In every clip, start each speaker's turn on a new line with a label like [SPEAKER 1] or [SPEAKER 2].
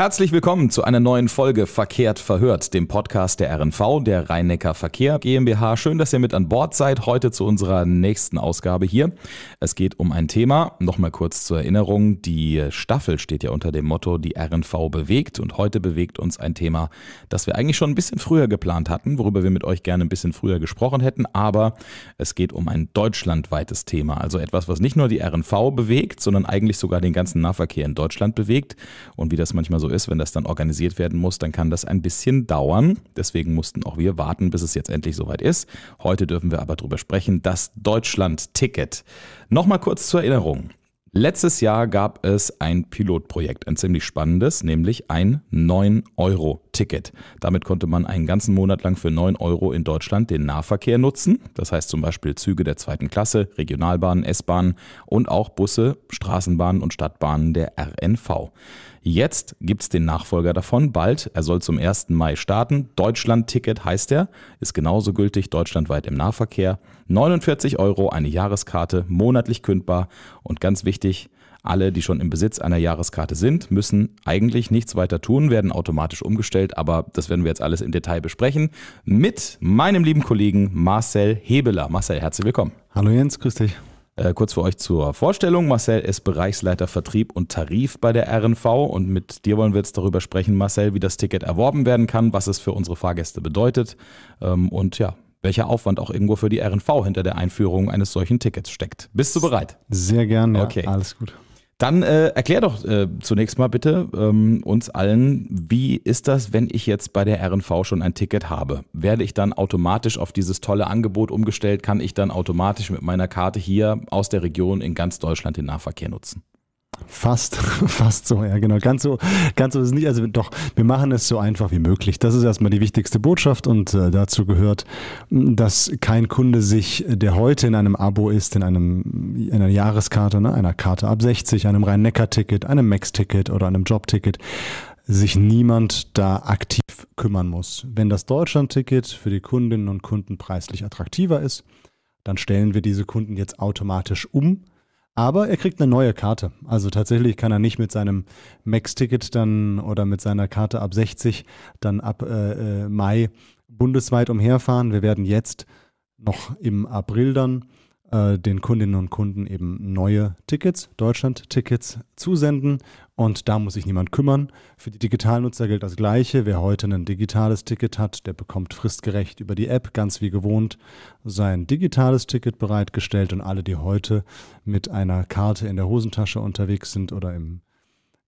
[SPEAKER 1] Herzlich willkommen zu einer neuen Folge Verkehrt verhört, dem Podcast der RNV, der Rhein-Neckar Verkehr GmbH. Schön, dass ihr mit an Bord seid, heute zu unserer nächsten Ausgabe hier. Es geht um ein Thema, nochmal kurz zur Erinnerung, die Staffel steht ja unter dem Motto, die RNV bewegt und heute bewegt uns ein Thema, das wir eigentlich schon ein bisschen früher geplant hatten, worüber wir mit euch gerne ein bisschen früher gesprochen hätten, aber es geht um ein deutschlandweites Thema, also etwas, was nicht nur die RNV bewegt, sondern eigentlich sogar den ganzen Nahverkehr in Deutschland bewegt und wie das manchmal so ist, wenn das dann organisiert werden muss, dann kann das ein bisschen dauern. Deswegen mussten auch wir warten, bis es jetzt endlich soweit ist. Heute dürfen wir aber darüber sprechen, das Deutschland-Ticket. Nochmal kurz zur Erinnerung. Letztes Jahr gab es ein Pilotprojekt, ein ziemlich spannendes, nämlich ein 9-Euro-Ticket. Damit konnte man einen ganzen Monat lang für 9 Euro in Deutschland den Nahverkehr nutzen. Das heißt zum Beispiel Züge der zweiten Klasse, Regionalbahnen, S-Bahnen und auch Busse, Straßenbahnen und Stadtbahnen der RNV. Jetzt gibt es den Nachfolger davon, bald. Er soll zum 1. Mai starten. Deutschland-Ticket heißt er, ist genauso gültig deutschlandweit im Nahverkehr. 49 Euro, eine Jahreskarte, monatlich kündbar. Und ganz wichtig, alle, die schon im Besitz einer Jahreskarte sind, müssen eigentlich nichts weiter tun, werden automatisch umgestellt, aber das werden wir jetzt alles im Detail besprechen mit meinem lieben Kollegen Marcel Hebeler. Marcel, herzlich willkommen. Hallo Jens, grüß dich. Äh, kurz für euch zur Vorstellung. Marcel ist Bereichsleiter Vertrieb und Tarif bei der RNV und mit dir wollen wir jetzt darüber sprechen, Marcel, wie das Ticket erworben werden kann, was es für unsere Fahrgäste bedeutet ähm, und ja, welcher Aufwand auch irgendwo für die RNV hinter der Einführung eines solchen Tickets steckt. Bist du bereit? Sehr gern, ja. Okay. Alles gut. Dann äh, erklär doch äh, zunächst mal bitte ähm, uns allen, wie ist das, wenn ich jetzt bei der RNV schon ein Ticket habe? Werde ich dann automatisch auf dieses tolle Angebot umgestellt? Kann ich dann automatisch mit meiner Karte hier aus der Region in ganz Deutschland den Nahverkehr nutzen?
[SPEAKER 2] Fast, fast so, ja genau. Ganz so, ganz so ist es nicht. Also doch, wir machen es so einfach wie möglich. Das ist erstmal die wichtigste Botschaft und äh, dazu gehört, dass kein Kunde sich, äh, der heute in einem Abo ist, in einem in einer Jahreskarte, ne, einer Karte ab 60, einem Rhein-Neckar-Ticket, einem Max-Ticket oder einem Job-Ticket, sich niemand da aktiv kümmern muss. Wenn das Deutschland-Ticket für die Kundinnen und Kunden preislich attraktiver ist, dann stellen wir diese Kunden jetzt automatisch um aber er kriegt eine neue Karte. Also tatsächlich kann er nicht mit seinem Max-Ticket dann oder mit seiner Karte ab 60 dann ab äh, äh, Mai bundesweit umherfahren. Wir werden jetzt noch im April dann äh, den Kundinnen und Kunden eben neue Tickets, Deutschland-Tickets zusenden und da muss sich niemand kümmern. Für die Digitalnutzer gilt das Gleiche. Wer heute ein digitales Ticket hat, der bekommt fristgerecht über die App, ganz wie gewohnt, sein digitales Ticket bereitgestellt. Und alle, die heute mit einer Karte in der Hosentasche unterwegs sind oder im,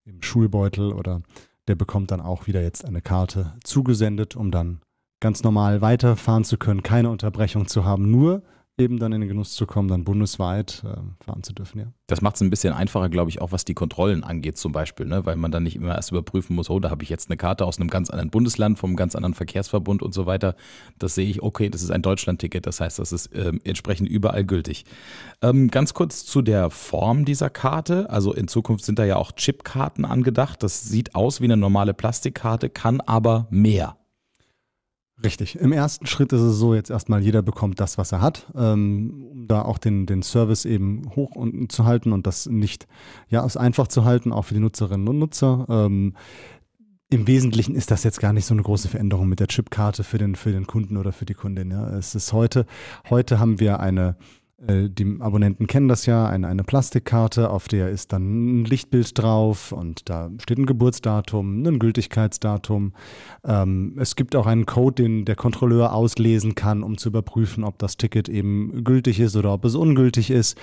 [SPEAKER 2] im Schulbeutel oder der bekommt dann auch wieder jetzt eine Karte zugesendet, um dann ganz normal weiterfahren zu können, keine Unterbrechung zu haben. Nur eben dann in den Genuss zu kommen, dann bundesweit äh, fahren zu dürfen, ja.
[SPEAKER 1] Das macht es ein bisschen einfacher, glaube ich, auch was die Kontrollen angeht zum Beispiel, ne? weil man dann nicht immer erst überprüfen muss, oh, da habe ich jetzt eine Karte aus einem ganz anderen Bundesland, vom ganz anderen Verkehrsverbund und so weiter. Das sehe ich, okay, das ist ein Deutschland-Ticket, das heißt, das ist äh, entsprechend überall gültig. Ähm, ganz kurz zu der Form dieser Karte. Also in Zukunft sind da ja auch Chipkarten angedacht. Das sieht aus wie eine normale Plastikkarte, kann aber mehr.
[SPEAKER 2] Richtig. Im ersten Schritt ist es so, jetzt erstmal jeder bekommt das, was er hat, ähm, um da auch den, den Service eben hoch unten zu halten und das nicht, ja, es einfach zu halten, auch für die Nutzerinnen und Nutzer. Ähm, im Wesentlichen ist das jetzt gar nicht so eine große Veränderung mit der Chipkarte für den, für den Kunden oder für die Kundin. Ja. Es ist heute, heute haben wir eine äh, die Abonnenten kennen das ja, eine, eine Plastikkarte, auf der ist dann ein Lichtbild drauf und da steht ein Geburtsdatum, ein Gültigkeitsdatum. Ähm, es gibt auch einen Code, den der Kontrolleur auslesen kann, um zu überprüfen, ob das Ticket eben gültig ist oder ob es ungültig ist.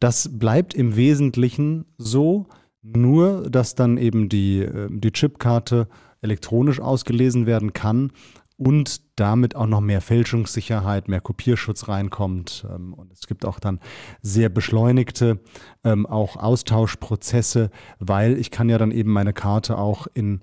[SPEAKER 2] Das bleibt im Wesentlichen so, nur dass dann eben die, äh, die Chipkarte elektronisch ausgelesen werden kann und damit auch noch mehr Fälschungssicherheit, mehr Kopierschutz reinkommt. Ähm, und es gibt auch dann sehr beschleunigte ähm, auch Austauschprozesse, weil ich kann ja dann eben meine Karte auch in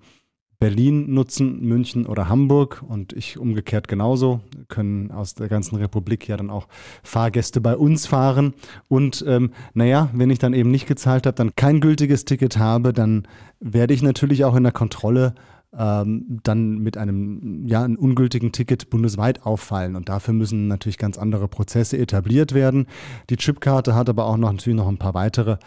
[SPEAKER 2] Berlin nutzen, München oder Hamburg und ich umgekehrt genauso, können aus der ganzen Republik ja dann auch Fahrgäste bei uns fahren. Und ähm, naja, wenn ich dann eben nicht gezahlt habe, dann kein gültiges Ticket habe, dann werde ich natürlich auch in der Kontrolle ähm, dann mit einem ja, einem ungültigen Ticket bundesweit auffallen. Und dafür müssen natürlich ganz andere Prozesse etabliert werden. Die Chipkarte hat aber auch noch natürlich noch ein paar weitere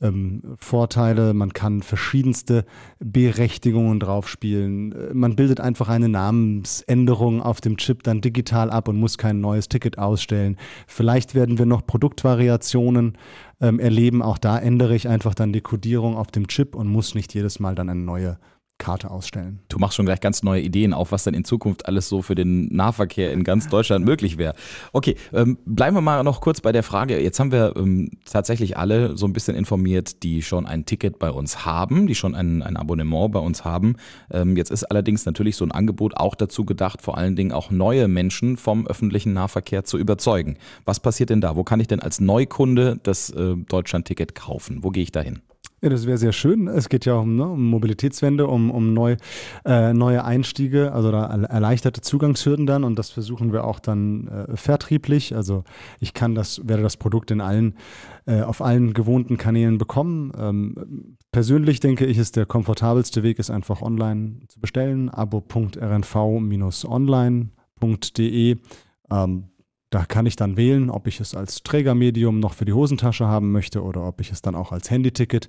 [SPEAKER 2] ähm, Vorteile. Man kann verschiedenste Berechtigungen draufspielen. Äh, man bildet einfach eine Namensänderung auf dem Chip dann digital ab und muss kein neues Ticket ausstellen. Vielleicht werden wir noch Produktvariationen ähm, erleben. Auch da ändere ich einfach dann die Codierung auf dem Chip und muss nicht jedes Mal dann eine neue Karte ausstellen.
[SPEAKER 1] Du machst schon gleich ganz neue Ideen auf, was dann in Zukunft alles so für den Nahverkehr in ganz Deutschland möglich wäre. Okay, ähm, bleiben wir mal noch kurz bei der Frage. Jetzt haben wir ähm, tatsächlich alle so ein bisschen informiert, die schon ein Ticket bei uns haben, die schon ein, ein Abonnement bei uns haben. Ähm, jetzt ist allerdings natürlich so ein Angebot auch dazu gedacht, vor allen Dingen auch neue Menschen vom öffentlichen Nahverkehr zu überzeugen. Was passiert denn da? Wo kann ich denn als Neukunde das äh, Deutschland-Ticket kaufen? Wo gehe ich da hin?
[SPEAKER 2] Ja, das wäre sehr schön. Es geht ja um, ne, um Mobilitätswende, um, um neu, äh, neue Einstiege, also erleichterte Zugangshürden dann und das versuchen wir auch dann äh, vertrieblich. Also ich kann das, werde das Produkt in allen, äh, auf allen gewohnten Kanälen bekommen. Ähm, persönlich denke ich, ist der komfortabelste Weg, ist einfach online zu bestellen. abo.rnv-online.de ähm, da kann ich dann wählen, ob ich es als Trägermedium noch für die Hosentasche haben möchte oder ob ich es dann auch als Handyticket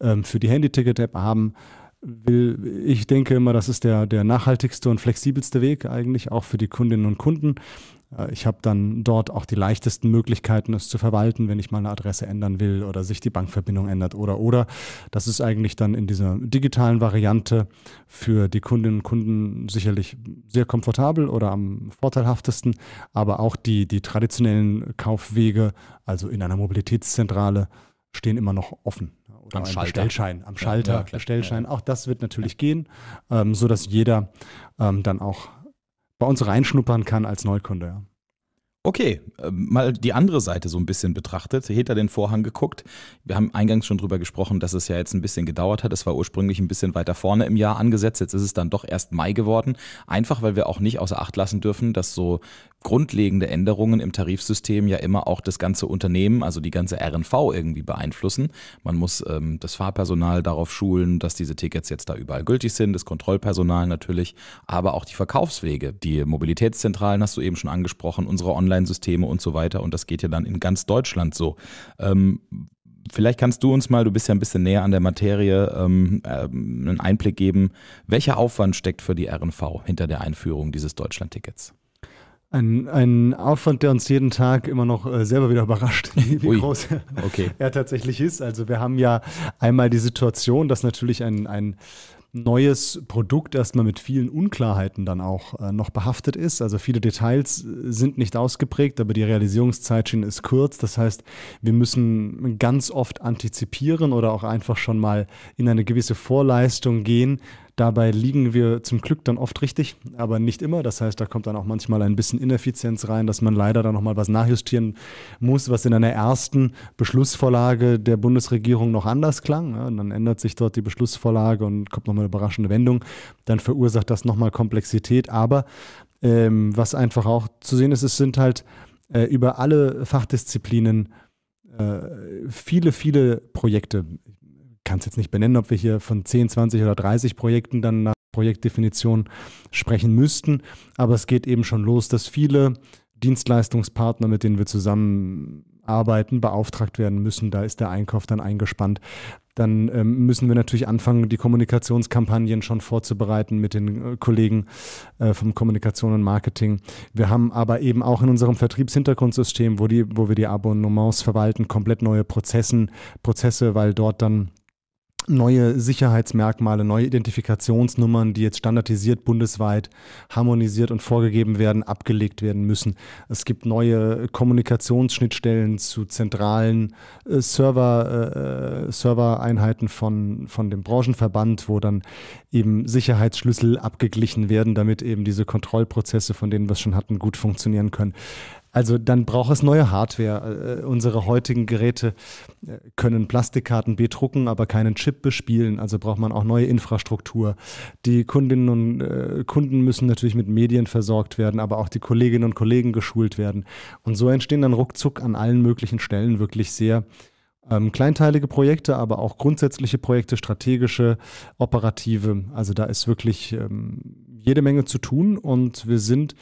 [SPEAKER 2] ähm, für die Handyticket-App haben will, ich denke immer, das ist der, der nachhaltigste und flexibelste Weg eigentlich, auch für die Kundinnen und Kunden. Äh, ich habe dann dort auch die leichtesten Möglichkeiten, es zu verwalten, wenn ich mal eine Adresse ändern will oder sich die Bankverbindung ändert oder oder. Das ist eigentlich dann in dieser digitalen Variante für die Kundinnen und Kunden sicherlich sehr komfortabel oder am vorteilhaftesten, aber auch die, die traditionellen Kaufwege, also in einer Mobilitätszentrale, stehen immer noch offen oder am Schalter. Bestellschein, am Schalter, ja, klar, Bestellschein. Ja. Auch das wird natürlich gehen, ähm, sodass jeder ähm, dann auch bei uns reinschnuppern kann als Neukunde.
[SPEAKER 1] Okay, äh, mal die andere Seite so ein bisschen betrachtet, hinter den Vorhang geguckt. Wir haben eingangs schon drüber gesprochen, dass es ja jetzt ein bisschen gedauert hat. Es war ursprünglich ein bisschen weiter vorne im Jahr angesetzt. Jetzt ist es dann doch erst Mai geworden. Einfach, weil wir auch nicht außer Acht lassen dürfen, dass so grundlegende Änderungen im Tarifsystem ja immer auch das ganze Unternehmen, also die ganze RNV irgendwie beeinflussen. Man muss ähm, das Fahrpersonal darauf schulen, dass diese Tickets jetzt da überall gültig sind, das Kontrollpersonal natürlich, aber auch die Verkaufswege, die Mobilitätszentralen hast du eben schon angesprochen, unsere Online- Online-Systeme und so weiter. Und das geht ja dann in ganz Deutschland so. Ähm, vielleicht kannst du uns mal, du bist ja ein bisschen näher an der Materie, ähm, ähm einen Einblick geben. Welcher Aufwand steckt für die RNV hinter der Einführung dieses Deutschland-Tickets?
[SPEAKER 2] Ein, ein Aufwand, der uns jeden Tag immer noch äh, selber wieder überrascht, wie, Ui. groß er, okay. er tatsächlich ist. Also wir haben ja einmal die Situation, dass natürlich ein, ein neues Produkt erstmal mit vielen Unklarheiten dann auch äh, noch behaftet ist. Also viele Details äh, sind nicht ausgeprägt, aber die Realisierungszeitschiene ist kurz. Das heißt, wir müssen ganz oft antizipieren oder auch einfach schon mal in eine gewisse Vorleistung gehen, Dabei liegen wir zum Glück dann oft richtig, aber nicht immer. Das heißt, da kommt dann auch manchmal ein bisschen Ineffizienz rein, dass man leider dann nochmal was nachjustieren muss, was in einer ersten Beschlussvorlage der Bundesregierung noch anders klang. Ja, dann ändert sich dort die Beschlussvorlage und kommt nochmal eine überraschende Wendung. Dann verursacht das nochmal Komplexität. Aber ähm, was einfach auch zu sehen ist, es sind halt äh, über alle Fachdisziplinen äh, viele, viele Projekte kann es jetzt nicht benennen, ob wir hier von 10, 20 oder 30 Projekten dann nach Projektdefinition sprechen müssten. Aber es geht eben schon los, dass viele Dienstleistungspartner, mit denen wir zusammenarbeiten, beauftragt werden müssen. Da ist der Einkauf dann eingespannt. Dann ähm, müssen wir natürlich anfangen, die Kommunikationskampagnen schon vorzubereiten mit den äh, Kollegen äh, vom Kommunikation und Marketing. Wir haben aber eben auch in unserem Vertriebshintergrundsystem, wo, die, wo wir die Abonnements verwalten, komplett neue Prozessen, Prozesse, weil dort dann neue Sicherheitsmerkmale, neue Identifikationsnummern, die jetzt standardisiert bundesweit harmonisiert und vorgegeben werden, abgelegt werden müssen. Es gibt neue Kommunikationsschnittstellen zu zentralen äh, Server, äh, äh, Servereinheiten von, von dem Branchenverband, wo dann eben Sicherheitsschlüssel abgeglichen werden, damit eben diese Kontrollprozesse, von denen wir es schon hatten, gut funktionieren können. Also dann braucht es neue Hardware. Äh, äh, unsere heutigen Geräte äh, können Plastikkarten bedrucken, aber keinen Chip bespielen. Also braucht man auch neue Infrastruktur. Die Kundinnen und Kunden müssen natürlich mit Medien versorgt werden, aber auch die Kolleginnen und Kollegen geschult werden. Und so entstehen dann ruckzuck an allen möglichen Stellen wirklich sehr ähm, kleinteilige Projekte, aber auch grundsätzliche Projekte, strategische, operative. Also da ist wirklich ähm, jede Menge zu tun und wir sind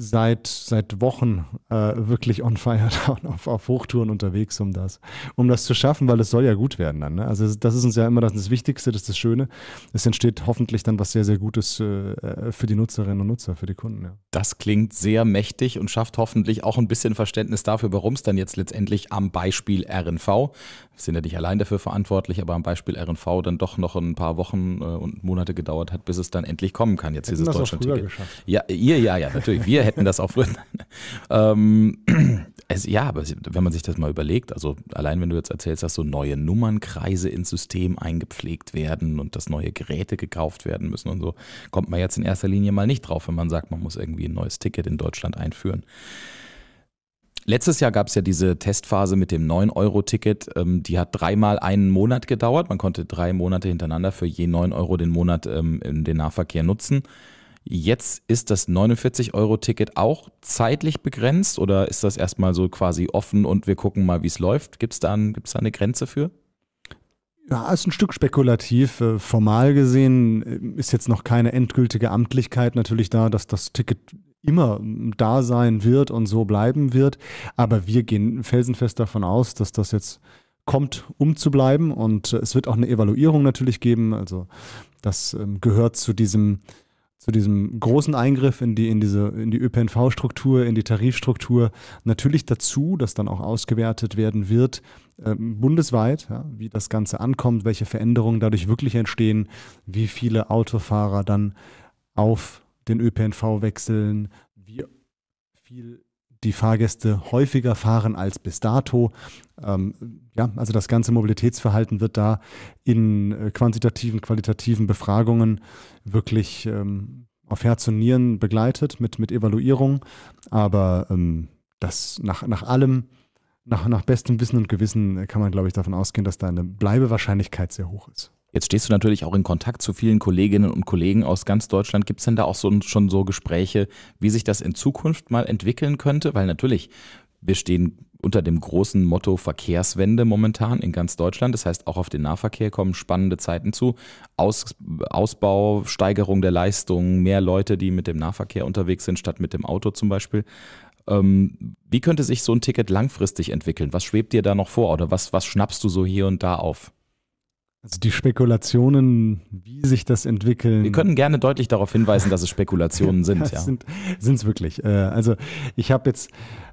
[SPEAKER 2] seit, seit Wochen äh, wirklich on fire, auf, auf Hochtouren unterwegs, um das, um das zu schaffen, weil es soll ja gut werden dann. Ne? Also das ist uns ja immer das, das, Wichtigste, das ist das Schöne. Es entsteht hoffentlich dann was sehr, sehr Gutes äh, äh, für die Nutzerinnen und Nutzer, für die Kunden. Ja.
[SPEAKER 1] Das klingt sehr mächtig und schafft hoffentlich auch ein bisschen Verständnis dafür, warum es dann jetzt letztendlich am Beispiel RNV, wir sind ja nicht allein dafür verantwortlich, aber am Beispiel RNV dann doch noch ein paar Wochen äh, und Monate gedauert hat, bis es dann endlich kommen kann, jetzt Hätten dieses Deutschland-Ticket. Ja, ihr, ja, ja, natürlich. Wir hätten das auch früher. ähm, es, ja, aber wenn man sich das mal überlegt, also allein wenn du jetzt erzählst, dass so neue Nummernkreise ins System eingepflegt werden und dass neue Geräte gekauft werden müssen und so, kommt man jetzt in erster Linie mal nicht drauf, wenn man sagt, man muss irgendwie ein neues Ticket in Deutschland einführen. Letztes Jahr gab es ja diese Testphase mit dem 9-Euro-Ticket. Ähm, die hat dreimal einen Monat gedauert. Man konnte drei Monate hintereinander für je 9 Euro den Monat ähm, in den Nahverkehr nutzen. Jetzt ist das 49-Euro-Ticket auch zeitlich begrenzt oder ist das erstmal so quasi offen und wir gucken mal, wie es läuft? Gibt es da, ein, da eine Grenze für?
[SPEAKER 2] Ja, ist ein Stück spekulativ. Äh, formal gesehen äh, ist jetzt noch keine endgültige Amtlichkeit natürlich da, dass das Ticket immer mm, da sein wird und so bleiben wird. Aber wir gehen felsenfest davon aus, dass das jetzt kommt, um zu bleiben. Und äh, es wird auch eine Evaluierung natürlich geben. Also das ähm, gehört zu diesem zu diesem großen Eingriff in die, in diese, in die ÖPNV-Struktur, in die Tarifstruktur natürlich dazu, dass dann auch ausgewertet werden wird, äh, bundesweit, ja, wie das Ganze ankommt, welche Veränderungen dadurch wirklich entstehen, wie viele Autofahrer dann auf den ÖPNV wechseln, wie viel die Fahrgäste häufiger fahren als bis dato. Ähm, ja, also das ganze Mobilitätsverhalten wird da in äh, quantitativen, qualitativen Befragungen wirklich ähm, auf Herz und Nieren begleitet mit, mit Evaluierung. Aber ähm, das nach, nach allem, nach, nach bestem Wissen und Gewissen kann man, glaube ich, davon ausgehen, dass da eine Bleibewahrscheinlichkeit sehr hoch ist.
[SPEAKER 1] Jetzt stehst du natürlich auch in Kontakt zu vielen Kolleginnen und Kollegen aus ganz Deutschland. Gibt es denn da auch so, schon so Gespräche, wie sich das in Zukunft mal entwickeln könnte? Weil natürlich, wir stehen unter dem großen Motto Verkehrswende momentan in ganz Deutschland. Das heißt, auch auf den Nahverkehr kommen spannende Zeiten zu. Aus, Ausbau, Steigerung der Leistung, mehr Leute, die mit dem Nahverkehr unterwegs sind, statt mit dem Auto zum Beispiel. Ähm, wie könnte sich so ein Ticket langfristig entwickeln? Was schwebt dir da noch vor oder was, was schnappst du so hier und da auf?
[SPEAKER 2] Also die Spekulationen, wie sich das entwickeln. Wir können
[SPEAKER 1] gerne deutlich darauf hinweisen, dass es Spekulationen sind. ja, ja. Sind
[SPEAKER 2] es wirklich. Äh, also ich habe jetzt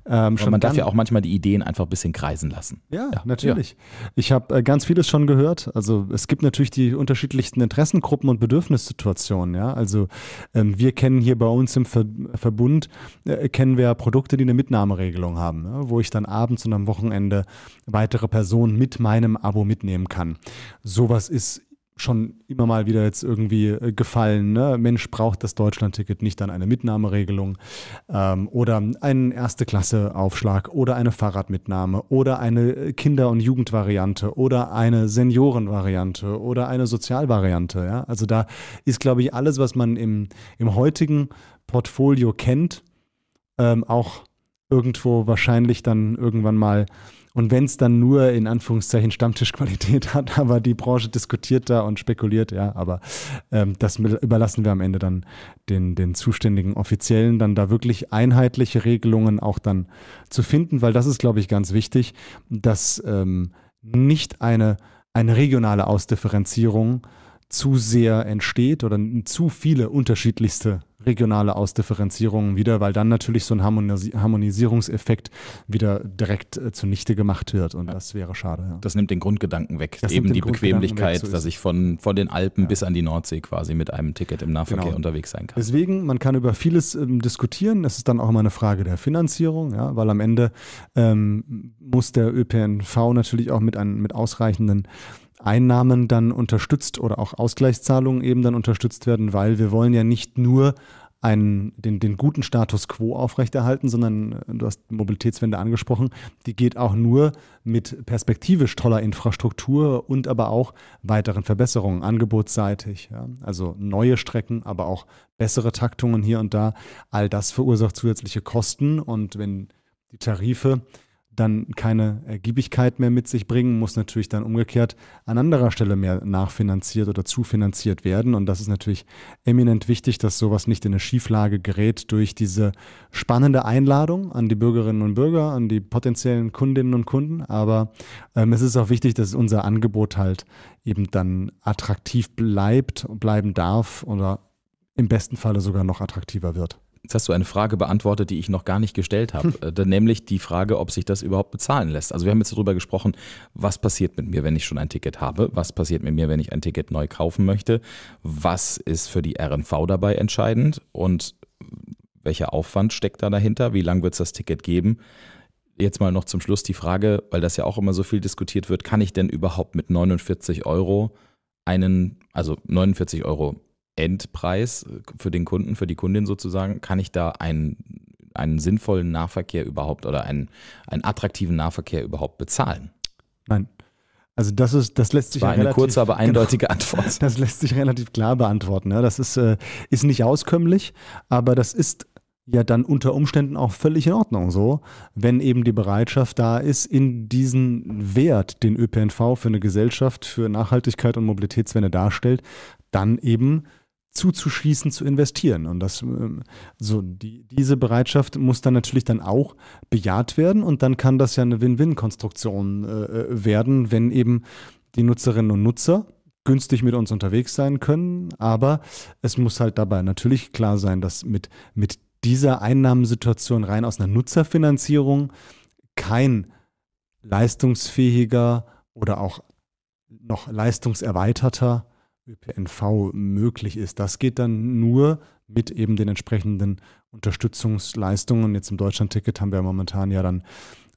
[SPEAKER 2] ähm, schon. man darf ja auch
[SPEAKER 1] manchmal die Ideen einfach ein bisschen kreisen lassen.
[SPEAKER 2] Ja, ja. natürlich. Ja. Ich habe äh, ganz vieles schon gehört. Also es gibt natürlich die unterschiedlichsten Interessengruppen und Bedürfnissituationen. Ja, also ähm, wir kennen hier bei uns im Ver Verbund äh, kennen wir Produkte, die eine Mitnahmeregelung haben, ne? wo ich dann abends und am Wochenende weitere Personen mit meinem Abo mitnehmen kann. So sowas ist schon immer mal wieder jetzt irgendwie äh, gefallen. Ne? Mensch braucht das Deutschlandticket nicht dann eine Mitnahmeregelung ähm, oder einen Erste-Klasse-Aufschlag oder eine Fahrradmitnahme oder eine äh, Kinder- und Jugendvariante oder eine Seniorenvariante oder eine Sozialvariante. Ja? Also da ist, glaube ich, alles, was man im, im heutigen Portfolio kennt, ähm, auch irgendwo wahrscheinlich dann irgendwann mal und wenn es dann nur in Anführungszeichen Stammtischqualität hat, aber die Branche diskutiert da und spekuliert, ja, aber ähm, das überlassen wir am Ende dann den, den zuständigen Offiziellen, dann da wirklich einheitliche Regelungen auch dann zu finden, weil das ist, glaube ich, ganz wichtig, dass ähm, nicht eine, eine regionale Ausdifferenzierung zu sehr entsteht oder zu viele unterschiedlichste regionale Ausdifferenzierungen wieder, weil dann natürlich so ein Harmonis Harmonisierungseffekt wieder direkt äh, zunichte gemacht wird und ja. das wäre schade. Ja. Das nimmt den Grundgedanken weg, das eben die Bequemlichkeit, weg, so
[SPEAKER 1] dass ich von, von den Alpen ja. bis an die Nordsee quasi mit einem Ticket im Nahverkehr genau. unterwegs sein kann.
[SPEAKER 2] Deswegen, man kann über vieles ähm, diskutieren, das ist dann auch immer eine Frage der Finanzierung, ja, weil am Ende ähm, muss der ÖPNV natürlich auch mit, ein, mit ausreichenden Einnahmen dann unterstützt oder auch Ausgleichszahlungen eben dann unterstützt werden, weil wir wollen ja nicht nur einen, den, den guten Status quo aufrechterhalten, sondern äh, du hast Mobilitätswende angesprochen, die geht auch nur mit perspektivisch toller Infrastruktur und aber auch weiteren Verbesserungen, angebotsseitig. Ja. Also neue Strecken, aber auch bessere Taktungen hier und da. All das verursacht zusätzliche Kosten und wenn die Tarife dann keine Ergiebigkeit mehr mit sich bringen, muss natürlich dann umgekehrt an anderer Stelle mehr nachfinanziert oder zufinanziert werden. Und das ist natürlich eminent wichtig, dass sowas nicht in eine Schieflage gerät durch diese spannende Einladung an die Bürgerinnen und Bürger, an die potenziellen Kundinnen und Kunden. Aber ähm, es ist auch wichtig, dass unser Angebot halt eben dann attraktiv bleibt, und bleiben darf oder im besten Falle sogar noch attraktiver wird.
[SPEAKER 1] Jetzt hast du eine Frage beantwortet, die ich noch gar nicht gestellt habe, hm. Äh, nämlich die Frage, ob sich das überhaupt bezahlen lässt. Also wir haben jetzt darüber gesprochen, was passiert mit mir, wenn ich schon ein Ticket habe, was passiert mit mir, wenn ich ein Ticket neu kaufen möchte, was ist für die RNV dabei entscheidend und welcher Aufwand steckt da dahinter, wie lange wird es das Ticket geben. Jetzt mal noch zum Schluss die Frage, weil das ja auch immer so viel diskutiert wird, kann ich denn überhaupt mit 49 Euro einen, also 49 Euro Endpreis äh, für den Kunden, für die Kundin sozusagen, kann ich da einen, einen sinnvollen Nahverkehr überhaupt oder einen, einen attraktiven Nahverkehr überhaupt bezahlen?
[SPEAKER 2] Nein. Also das ist, das lässt sich War eine relativ, kurze, aber genau. eindeutige genau, Antwort. Das lässt sich relativ klar beantworten. Ja. Das ist, äh, ist nicht auskömmlich, aber das ist ja dann unter Umständen auch völlig in Ordnung so, wenn eben die Bereitschaft da ist, in diesen Wert, den ÖPNV für eine Gesellschaft, für Nachhaltigkeit und Mobilitätswende darstellt, dann eben zuzuschießen, zu investieren. Und das, ähm, so die, diese Bereitschaft muss dann natürlich dann auch bejaht werden und dann kann das ja eine Win-Win-Konstruktion äh, äh, werden, wenn eben die Nutzerinnen und Nutzer günstig mit uns unterwegs sein können. Aber es muss halt dabei natürlich klar sein, dass mit, mit dieser Einnahmensituation rein aus einer Nutzerfinanzierung kein leistungsfähiger oder auch noch leistungserweiterter ÖPNV möglich ist. Das geht dann nur mit eben den entsprechenden Unterstützungsleistungen. Jetzt im Deutschlandticket haben wir momentan ja dann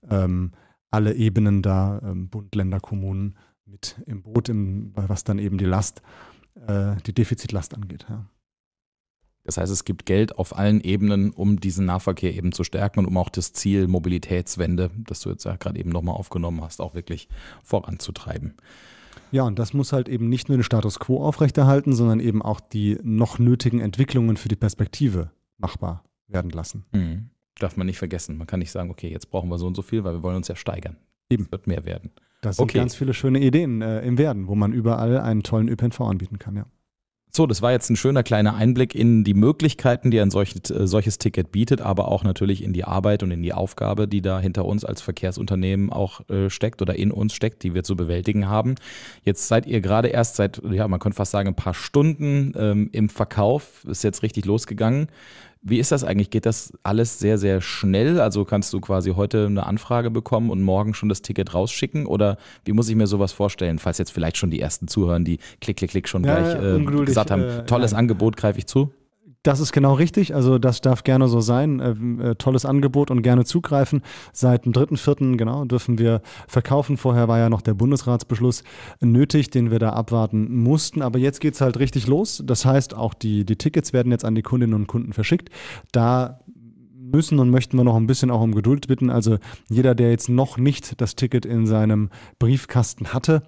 [SPEAKER 2] ähm, alle Ebenen da, ähm, Bund, Länder, Kommunen mit im Boot, im, was dann eben die Last, äh, die Defizitlast angeht. Ja.
[SPEAKER 1] Das heißt, es gibt Geld auf allen Ebenen, um diesen Nahverkehr eben zu stärken und um auch das Ziel Mobilitätswende, das du jetzt ja gerade eben nochmal aufgenommen hast, auch wirklich voranzutreiben.
[SPEAKER 2] Ja, und das muss halt eben nicht nur den Status quo aufrechterhalten, sondern eben auch die noch nötigen Entwicklungen für die Perspektive machbar werden lassen.
[SPEAKER 1] Mhm. Darf man nicht vergessen. Man kann nicht sagen, okay, jetzt brauchen wir so und so viel, weil wir wollen uns ja steigern. Eben. Es wird mehr werden. Da sind okay. ganz
[SPEAKER 2] viele schöne Ideen äh, im Werden, wo man überall einen tollen ÖPNV anbieten kann, ja.
[SPEAKER 1] So, das war jetzt ein schöner kleiner Einblick in die Möglichkeiten, die ein solches, äh, solches Ticket bietet, aber auch natürlich in die Arbeit und in die Aufgabe, die da hinter uns als Verkehrsunternehmen auch äh, steckt oder in uns steckt, die wir zu bewältigen haben. Jetzt seid ihr gerade erst seit, ja, man könnte fast sagen, ein paar Stunden ähm, im Verkauf, ist jetzt richtig losgegangen. Wie ist das eigentlich? Geht das alles sehr, sehr schnell? Also kannst du quasi heute eine Anfrage bekommen und morgen schon das Ticket rausschicken? Oder wie muss ich mir sowas vorstellen, falls jetzt vielleicht schon die ersten zuhören, die klick, klick, klick schon ja, gleich äh, gesagt haben, äh, tolles äh, Angebot, greife ich zu?
[SPEAKER 2] Das ist genau richtig. Also das darf gerne so sein. Äh, äh tolles Angebot und gerne zugreifen. Seit dem 3.4. genau dürfen wir verkaufen. Vorher war ja noch der Bundesratsbeschluss nötig, den wir da abwarten mussten. Aber jetzt geht es halt richtig los. Das heißt, auch die, die Tickets werden jetzt an die Kundinnen und Kunden verschickt. Da müssen und möchten wir noch ein bisschen auch um Geduld bitten. Also jeder, der jetzt noch nicht das Ticket in seinem Briefkasten hatte,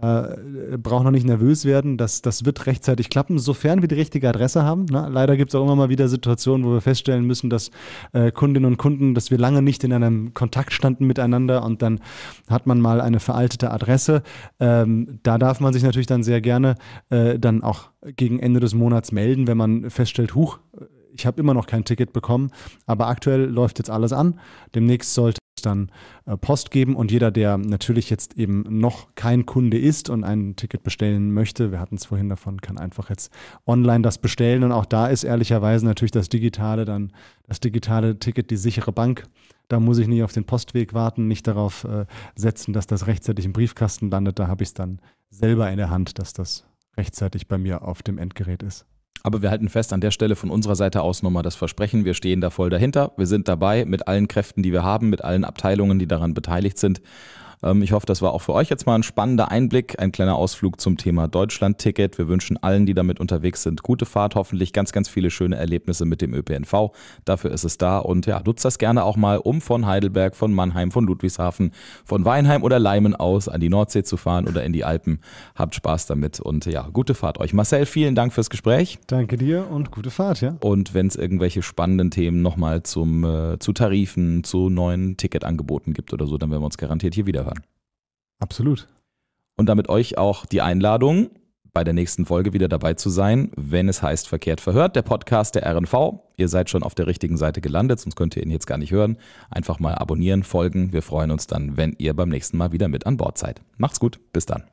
[SPEAKER 2] äh, braucht noch nicht nervös werden. Das, das wird rechtzeitig klappen, sofern wir die richtige Adresse haben. Ne? Leider gibt es auch immer mal wieder Situationen, wo wir feststellen müssen, dass äh, Kundinnen und Kunden, dass wir lange nicht in einem Kontakt standen miteinander und dann hat man mal eine veraltete Adresse. Ähm, da darf man sich natürlich dann sehr gerne äh, dann auch gegen Ende des Monats melden, wenn man feststellt, huch, ich habe immer noch kein Ticket bekommen, aber aktuell läuft jetzt alles an. Demnächst sollte dann äh, Post geben. Und jeder, der natürlich jetzt eben noch kein Kunde ist und ein Ticket bestellen möchte, wir hatten es vorhin davon, kann einfach jetzt online das bestellen. Und auch da ist ehrlicherweise natürlich das digitale dann das digitale Ticket die sichere Bank. Da muss ich nicht auf den Postweg warten, nicht darauf äh, setzen, dass das rechtzeitig im Briefkasten landet. Da habe ich es dann selber in der Hand, dass das rechtzeitig bei mir auf dem Endgerät ist.
[SPEAKER 1] Aber wir halten fest an der Stelle von unserer Seite aus nochmal das Versprechen, wir stehen da voll dahinter, wir sind dabei mit allen Kräften, die wir haben, mit allen Abteilungen, die daran beteiligt sind ähm, ich hoffe, das war auch für euch jetzt mal ein spannender Einblick, ein kleiner Ausflug zum Thema Deutschland-Ticket. Wir wünschen allen, die damit unterwegs sind, gute Fahrt, hoffentlich ganz, ganz viele schöne Erlebnisse mit dem ÖPNV. Dafür ist es da und ja, nutzt das gerne auch mal, um von Heidelberg, von Mannheim, von Ludwigshafen, von Weinheim oder Leimen aus an die Nordsee zu fahren oder in die Alpen. Habt Spaß damit und ja, gute Fahrt euch. Marcel, vielen Dank fürs Gespräch. Danke dir und gute Fahrt, ja. Und wenn es irgendwelche spannenden Themen nochmal äh, zu Tarifen, zu neuen Ticketangeboten gibt oder so, dann werden wir uns garantiert hier wieder Absolut. Und damit euch auch die Einladung, bei der nächsten Folge wieder dabei zu sein, wenn es heißt Verkehrt verhört, der Podcast der RNV. Ihr seid schon auf der richtigen Seite gelandet, sonst könnt ihr ihn jetzt gar nicht hören. Einfach mal abonnieren, folgen. Wir freuen uns dann, wenn ihr beim nächsten Mal wieder mit an Bord seid. Macht's gut, bis dann.